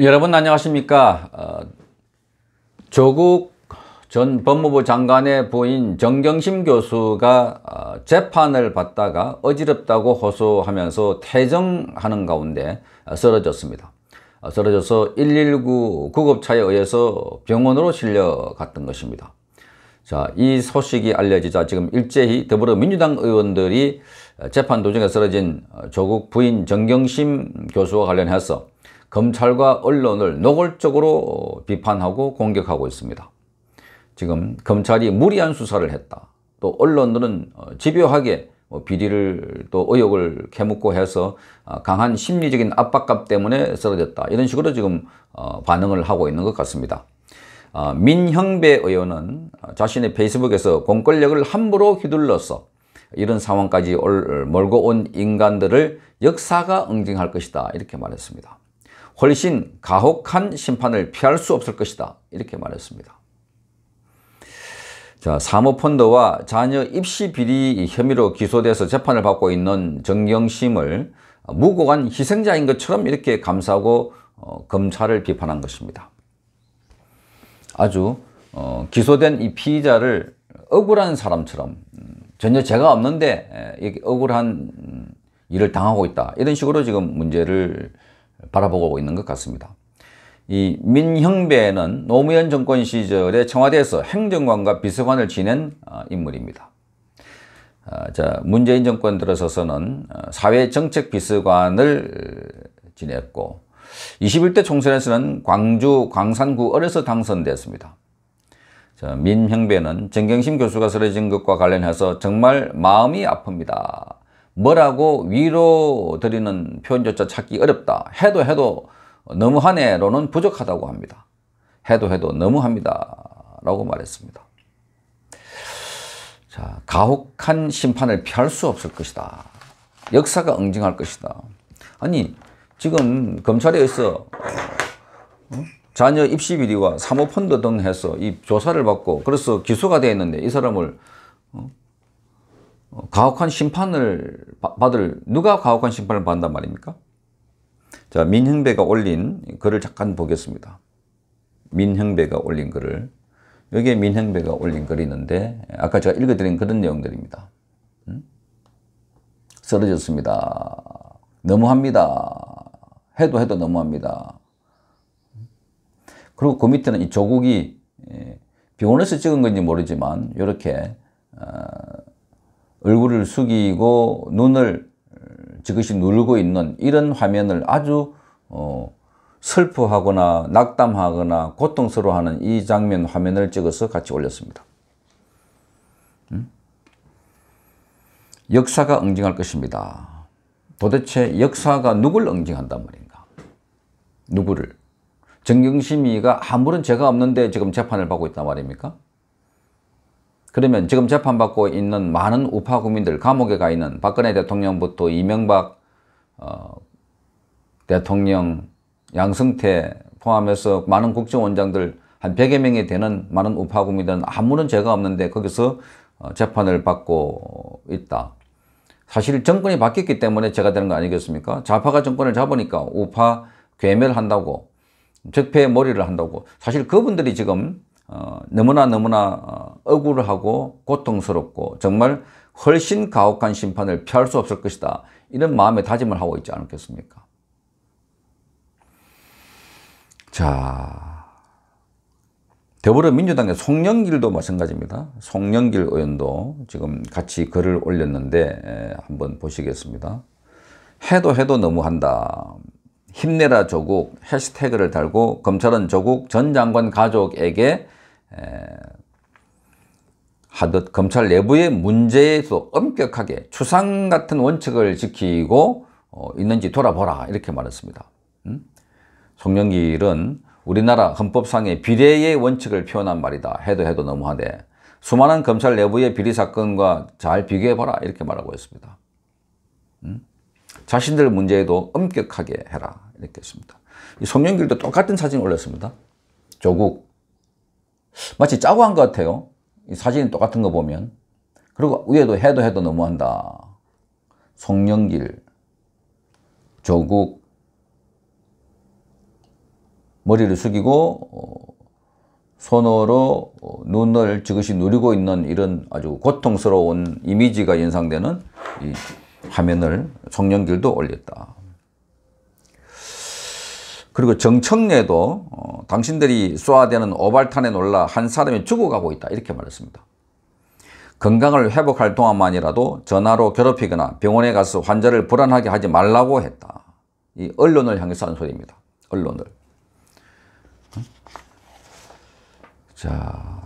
여러분 안녕하십니까 어, 조국 전 법무부 장관의 부인 정경심 교수가 어, 재판을 받다가 어지럽다고 호소하면서 퇴정하는 가운데 어, 쓰러졌습니다 어, 쓰러져서 119 구급차에 의해서 병원으로 실려갔던 것입니다 자, 이 소식이 알려지자 지금 일제히 더불어민주당 의원들이 재판 도중에 쓰러진 조국 부인 정경심 교수와 관련해서 검찰과 언론을 노골적으로 비판하고 공격하고 있습니다. 지금 검찰이 무리한 수사를 했다. 또 언론들은 어, 집요하게 뭐 비리를 또 의혹을 캐묻고 해서 아, 강한 심리적인 압박감 때문에 쓰러졌다. 이런 식으로 지금 어, 반응을 하고 있는 것 같습니다. 아, 민형배 의원은 자신의 페이스북에서 공권력을 함부로 휘둘러서 이런 상황까지 몰고 온 인간들을 역사가 응징할 것이다. 이렇게 말했습니다. 훨씬 가혹한 심판을 피할 수 없을 것이다. 이렇게 말했습니다. 자, 사모펀드와 자녀 입시 비리 혐의로 기소돼서 재판을 받고 있는 정경심을 무고한 희생자인 것처럼 이렇게 감싸고 어, 검찰을 비판한 것입니다. 아주 어, 기소된 이 피의자를 억울한 사람처럼 음, 전혀 죄가 없는데 억울한 음, 일을 당하고 있다. 이런 식으로 지금 문제를 바라보고 있는 것 같습니다. 이 민형배는 노무현 정권 시절에 청와대에서 행정관과 비서관을 지낸 어, 인물입니다. 어, 자, 문재인 정권 들어서서는 어, 사회정책비서관을 지냈고 21대 총선에서는 광주 광산구 을에서 당선됐습니다. 자, 민형배는 정경심 교수가 쓰러진 것과 관련해서 정말 마음이 아픕니다. 뭐라고 위로 드리는 표현조차 찾기 어렵다. 해도 해도 너무하네로는 부족하다고 합니다. 해도 해도 너무합니다. 라고 말했습니다. 자, 가혹한 심판을 피할 수 없을 것이다. 역사가 응징할 것이다. 아니, 지금 검찰에 있어 자녀 입시 비리와 사모펀드 등 해서 이 조사를 받고 그래서 기소가 되어 있는데 이 사람을 어? 어, 가혹한 심판을 받을 누가 가혹한 심판을 받는단 말입니까? 자 민형배가 올린 글을 잠깐 보겠습니다. 민형배가 올린 글을 여기에 민형배가 올린 글이 있는데 아까 제가 읽어드린 그런 내용들입니다. 음? 쓰러졌습니다. 너무합니다. 해도 해도 너무합니다. 그리고 그 밑에는 이 조국이 병원에서 예, 찍은 건지 모르지만 이렇게 어, 얼굴을 숙이고 눈을 어, 지그시 누르고 있는 이런 화면을 아주 어, 슬퍼하거나 낙담하거나 고통스러워하는 이 장면 화면을 찍어서 같이 올렸습니다. 음? 역사가 응징할 것입니다. 도대체 역사가 누굴 응징한단 말인가? 누구를? 정경심이가 아무런 죄가 없는데 지금 재판을 받고 있단 말입니까? 그러면 지금 재판받고 있는 많은 우파 국민들 감옥에 가 있는 박근혜 대통령부터 이명박 어, 대통령 양승태 포함해서 많은 국정원장들 한 100여 명이 되는 많은 우파 국민들은 아무런 죄가 없는데 거기서 어, 재판을 받고 있다. 사실 정권이 바뀌었기 때문에 죄가 되는 거 아니겠습니까? 좌파가 정권을 잡으니까 우파 괴멸한다고 적폐의 머리를 한다고 사실 그분들이 지금 어, 너무나 너무나 어, 억울하고 고통스럽고 정말 훨씬 가혹한 심판을 피할 수 없을 것이다. 이런 마음의 다짐을 하고 있지 않겠습니까? 자, 더불어민주당의 송영길도 마찬가지입니다. 송영길 의원도 지금 같이 글을 올렸는데 한번 보시겠습니다. 해도 해도 너무한다. 힘내라 조국 해시태그를 달고 검찰은 조국 전 장관 가족에게 하듯 검찰 내부의 문제에서 엄격하게 추상 같은 원칙을 지키고 어, 있는지 돌아보라 이렇게 말했습니다. 음? 송영길은 우리나라 헌법상의 비례의 원칙을 표현한 말이다 해도 해도 너무하되 수많은 검찰 내부의 비리 사건과 잘 비교해봐라 이렇게 말하고 있습니다. 음? 자신들 문제에도 엄격하게 해라 이렇게 했습니다. 이 송영길도 똑같은 사진 올렸습니다. 조국 마치 짜고 한 것 같아요. 사진 똑같은 거 보면. 그리고 위에도 해도 해도 너무한다. 송영길, 조국, 머리를 숙이고 어, 손으로 어, 눈을 지그시 누리고 있는 이런 아주 고통스러운 이미지가 연상되는 이 화면을 송영길도 올렸다. 그리고 정청래도 어, 당신들이 쏘아대는 오발탄에 놀라 한 사람이 죽어가고 있다 이렇게 말했습니다. 건강을 회복할 동안만이라도 전화로 괴롭히거나 병원에 가서 환자를 불안하게 하지 말라고 했다. 이 언론을 향해서 한 소리입니다. 언론을. 자,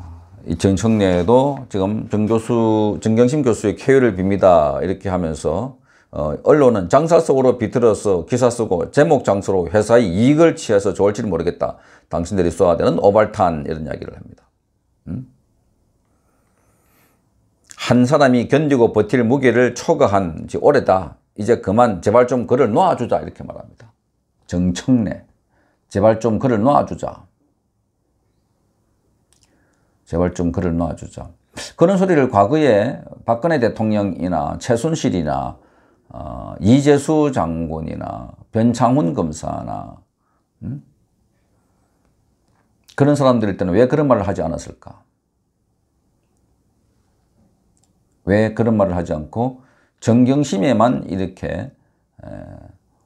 이 정청래도 지금 정 교수, 정경심 교수의 쾌유를 빕니다. 이렇게 하면서 어, 언론은 장사 속으로 비틀어서 기사 쓰고 제목 장소로 회사의 이익을 취해서 좋을지 모르겠다. 당신들이 쏘아대는 오발탄 이런 이야기를 합니다. 음? 한 사람이 견디고 버틸 무게를 초과한 지 오래다. 이제 그만 제발 좀 글을 놓아주자 이렇게 말합니다. 정청래 제발 좀 글을 놓아주자. 제발 좀 글을 놓아주자. 그런 소리를 과거에 박근혜 대통령이나 최순실이나 어, 이재수 장군이나 변창훈 검사나 음? 그런 사람들일 때는 왜 그런 말을 하지 않았을까? 왜 그런 말을 하지 않고 정경심에만 이렇게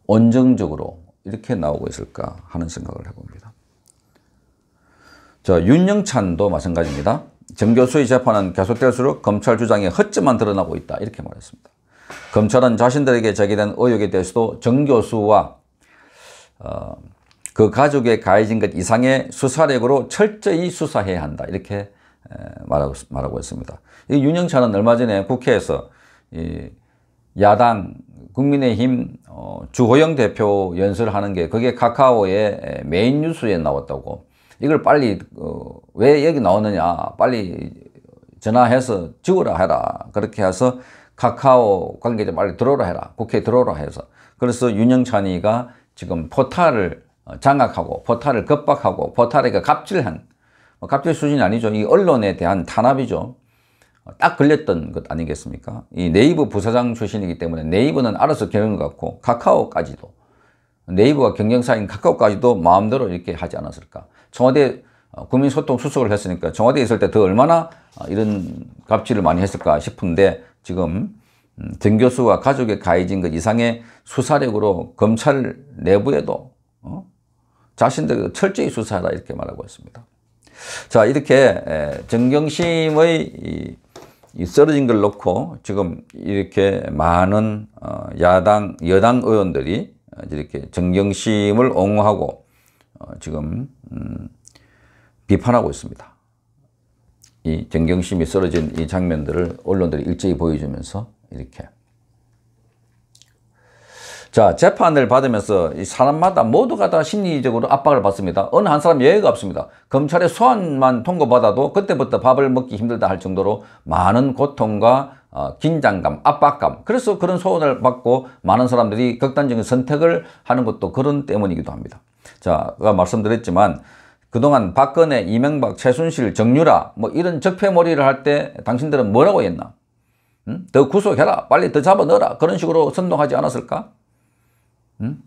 온정적으로 이렇게 나오고 있을까 하는 생각을 해봅니다. 자, 윤영찬도 마찬가지입니다. 정 교수의 재판은 계속될수록 검찰 주장의헛점만 드러나고 있다 이렇게 말했습니다. 검찰은 자신들에게 제기된 의혹에 대해서도 정 교수와 어, 그 가족에 가해진 것 이상의 수사력으로 철저히 수사해야 한다 이렇게 에, 말하고, 말하고 있습니다. 이 윤영찬은 얼마 전에 국회에서 이 야당 국민의힘 어, 주호영 대표 연설하는 을게 그게 카카오의 메인 뉴스에 나왔다고 이걸 빨리 어, 왜 여기 나오느냐 빨리 전화해서 지우라 해라 그렇게 해서 카카오 관계자 빨리 들어오라 해라. 국회에 들어오라 해서. 그래서 윤영찬이가 지금 포탈을 어, 장악하고 포탈을 급박하고 포탈에게 그 갑질한 뭐 갑질 수준이 아니죠. 이 언론에 대한 탄압이죠. 어, 딱 걸렸던 것 아니겠습니까? 이 네이버 부사장 출신이기 때문에 네이버는 알아서 경영 같고 카카오까지도 네이버가 경쟁사인 카카오까지도 마음대로 이렇게 하지 않았을까. 청와대 어, 국민소통 수석을 했으니까 청와대에 있을 때 더 얼마나 어, 이런 갑질을 많이 했을까 싶은데 지금 등 음, 교수와 가족에 가해진 것 이상의 수사력으로 검찰 내부에도 어? 자신들 철저히 수사하라 이렇게 말하고 있습니다. 자 이렇게 정경심의 이 쓰러진 걸 놓고 지금 이렇게 많은 어, 야당 여당 의원들이 이렇게 정경심을 옹호하고 지금 음, 비판하고 있습니다. 이 정경심이 쓰러진 이 장면들을 언론들이 일제히 보여주면서 이렇게 자 재판을 받으면서 이 사람마다 모두가 다 심리적으로 압박을 받습니다. 어느 한 사람 예외가 없습니다. 검찰의 소환만 통고받아도 그때부터 밥을 먹기 힘들다 할 정도로 많은 고통과 어, 긴장감, 압박감 그래서 그런 소원을 받고 많은 사람들이 극단적인 선택을 하는 것도 그런 때문이기도 합니다. 자, 말씀드렸지만 그동안 박근혜, 이명박, 최순실, 정유라 뭐 이런 적폐몰이를 할 때 당신들은 뭐라고 했나? 응? 더 구속해라, 빨리 더 잡아넣어라 그런 식으로 선동하지 않았을까? 응?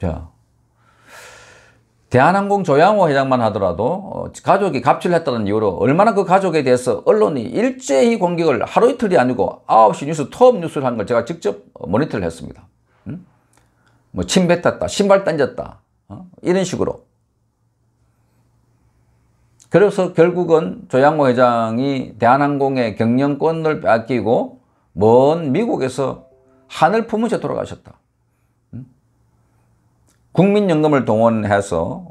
자, 대한항공 조양호 회장만 하더라도 어, 가족이 갑질했다는 이유로 얼마나 그 가족에 대해서 언론이 일제히 공격을 하루 이틀이 아니고 9시 뉴스 톱 뉴스를 한 걸 제가 직접 모니터를 했습니다. 응? 뭐 침뱉었다, 신발 던졌다 어? 이런 식으로 그래서 결국은 조양호 회장이 대한항공의 경영권을 뺏기고먼 미국에서 하늘 품으셔 돌아가셨다. 음? 국민연금을 동원해서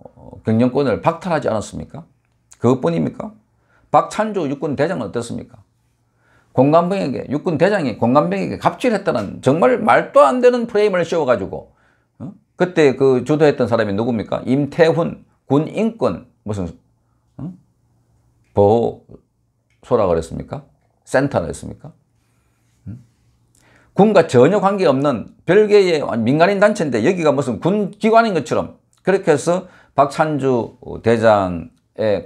경영권을 박탈하지 않았습니까? 그것뿐입니까? 박찬주 육군 대장은 어땠습니까? 공관병에게 육군 대장이 공관병에게 갑질했다는 정말 말도 안 되는 프레임을 씌워가지고 어? 그때 그 주도했던 사람이 누굽니까? 임태훈 군 인권 무슨 보호소라 뭐 그랬습니까? 센터라 그랬습니까? 군과 전혀 관계없는 별개의 민간인 단체인데 여기가 무슨 군 기관인 것처럼 그렇게 해서 박찬주 대장의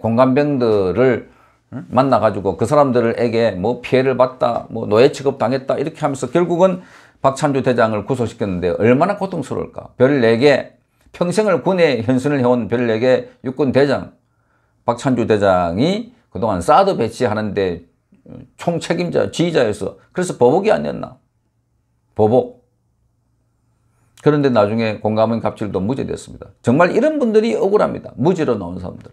공관병들을 만나가지고 그 사람들에게 뭐 피해를 봤다, 뭐 노예 취급 당했다 이렇게 하면서 결국은 박찬주 대장을 구속시켰는데 얼마나 고통스러울까. 별 4개 평생을 군의 현순을 해온 별 4개 육군 대장 박찬주 대장이 그동안 사드 배치하는데 총 책임자, 지휘자였어. 그래서 보복이 아니었나? 보복. 그런데 나중에 공감은 갑질도 무죄됐습니다. 정말 이런 분들이 억울합니다. 무죄로 나온 사람들.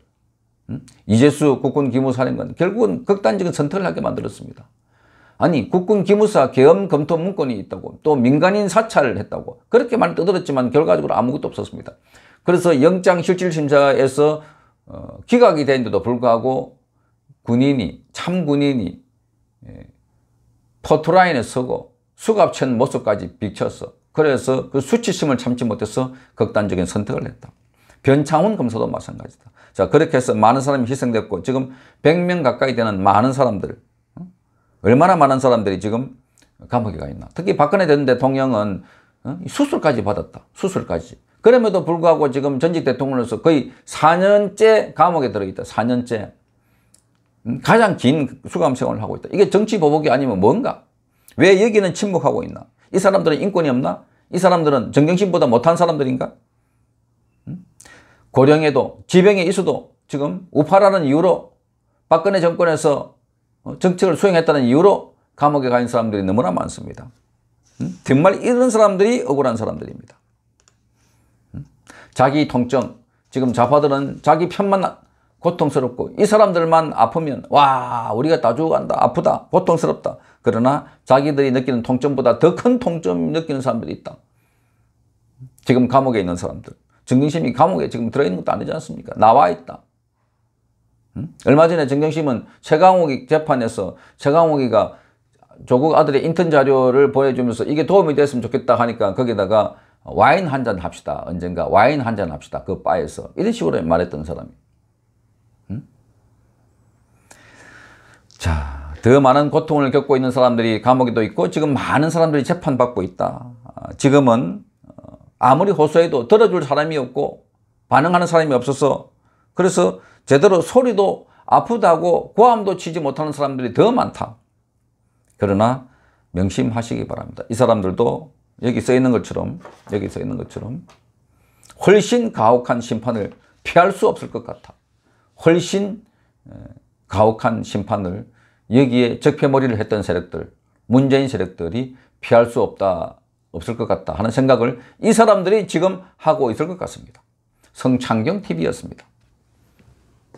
음? 이재수 국군 기무사령관 결국은 극단적인 선택을 하게 만들었습니다. 아니 국군 기무사 계엄 검토 문건이 있다고 또 민간인 사찰을 했다고 그렇게 많이 떠들었지만 결과적으로 아무것도 없었습니다. 그래서 영장실질심사에서 어, 기각이 되는데도 불구하고 군인이 참군인이 예, 포토라인에 서고 수갑찬 모습까지 비쳤어. 그래서 그 수치심을 참지 못해서 극단적인 선택을 했다. 변창훈 검사도 마찬가지다. 자 그렇게 해서 많은 사람이 희생됐고 지금 100명 가까이 되는 많은 사람들 얼마나 많은 사람들이 지금 감옥에 가 있나. 특히 박근혜 전 대통령은 수술까지 받았다. 수술까지. 그럼에도 불구하고 지금 전직 대통령으로서 거의 4년째 감옥에 들어있다. 4년째. 가장 긴 수감 생활을 하고 있다. 이게 정치 보복이 아니면 뭔가? 왜 여기는 침묵하고 있나? 이 사람들은 인권이 없나? 이 사람들은 정경심보다 못한 사람들인가? 고령에도 지병에 있어도 지금 우파라는 이유로 박근혜 정권에서 정책을 수행했다는 이유로 감옥에 가는 사람들이 너무나 많습니다. 정말 이런 사람들이 억울한 사람들입니다. 자기 통증, 지금 좌파들은 자기 편만 고통스럽고 이 사람들만 아프면 와 우리가 다 죽어간다 아프다 고통스럽다 그러나 자기들이 느끼는 통증보다 더 큰 통증 느끼는 사람들이 있다 지금 감옥에 있는 사람들 정경심이 감옥에 지금 들어있는 것도 아니지 않습니까 나와 있다 응? 얼마 전에 정경심은 최강욱이 재판에서 최강욱이가 조국 아들의 인턴 자료를 보내주면서 이게 도움이 됐으면 좋겠다 하니까 거기다가 와인 한 잔 합시다 언젠가 와인 한 잔 합시다 그 바에서 이런 식으로 말했던 사람이 자, 더 많은 고통을 겪고 있는 사람들이 감옥에도 있고 지금 많은 사람들이 재판받고 있다. 아, 지금은 어, 아무리 호소해도 들어줄 사람이 없고 반응하는 사람이 없어서 그래서 제대로 소리도 아프다고 고함도 치지 못하는 사람들이 더 많다. 그러나 명심하시기 바랍니다. 이 사람들도 여기 써 있는 것처럼 여기 써 있는 것처럼 훨씬 가혹한 심판을 피할 수 없을 것 같아. 훨씬 가혹한 심판을 여기에 적폐머리를 했던 세력들, 문재인 세력들이 피할 수 없다, 없을 것 같다 하는 생각을 이 사람들이 지금 하고 있을 것 같습니다. 성창경 TV였습니다.